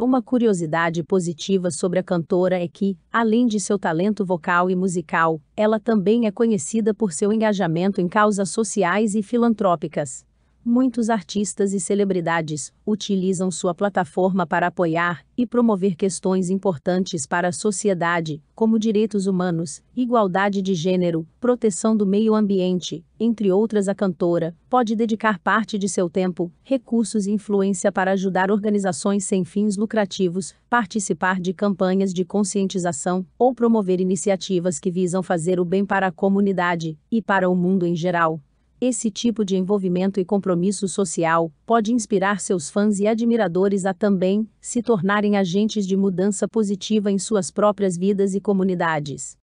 Uma curiosidade positiva sobre a cantora é que, além de seu talento vocal e musical, ela também é conhecida por seu engajamento em causas sociais e filantrópicas. Muitos artistas e celebridades utilizam sua plataforma para apoiar e promover questões importantes para a sociedade, como direitos humanos, igualdade de gênero, proteção do meio ambiente, entre outras. A cantora pode dedicar parte de seu tempo, recursos e influência para ajudar organizações sem fins lucrativos, participar de campanhas de conscientização ou promover iniciativas que visam fazer o bem para a comunidade e para o mundo em geral. Esse tipo de envolvimento e compromisso social pode inspirar seus fãs e admiradores a também se tornarem agentes de mudança positiva em suas próprias vidas e comunidades.